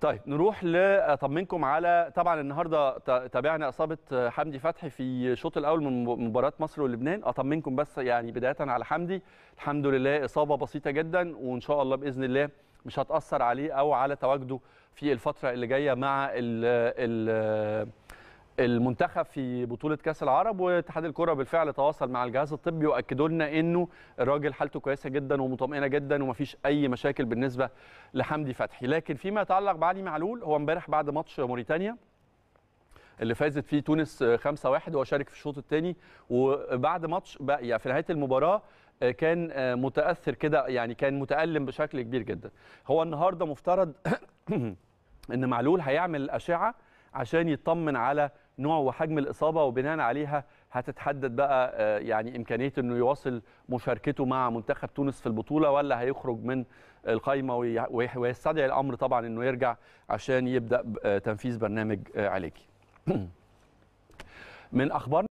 طيب نروح لطمنكم على طبعا النهارده تابعنا اصابه حمدي فتحي في الشوط الاول من مباراه مصر ولبنان اطمنكم آه، بس يعني بدايه على حمدي الحمد لله اصابه بسيطه جدا وان شاء الله باذن الله مش هتاثر عليه او على تواجده في الفتره اللي جايه مع ال ال المنتخب في بطوله كاس العرب واتحاد الكره بالفعل تواصل مع الجهاز الطبي واكدوا لنا انه الراجل حالته كويسه جدا ومطمئنه جدا ومفيش اي مشاكل بالنسبه لحمدي فتحي لكن فيما يتعلق بعلي معلول هو امبارح بعد ماتش موريتانيا اللي فازت فيه تونس 5-1 هو شارك في الشوط الثاني وبعد ماتش بقي يعني في نهايه المباراه آه، كان آه، متاثر كده يعني كان متالم بشكل كبير جدا هو النهارده مفترض ان معلول هيعمل اشعه عشان يطمن على نوع وحجم الاصابه وبناء عليها هتتحدد بقى آه، يعني امكانيه انه يواصل مشاركته مع منتخب تونس في البطوله ولا هيخرج من القايمه ويستدعي الامر طبعا انه يرجع عشان يبدا آه، تنفيذ برنامج آه، علاجي. من اخبارنا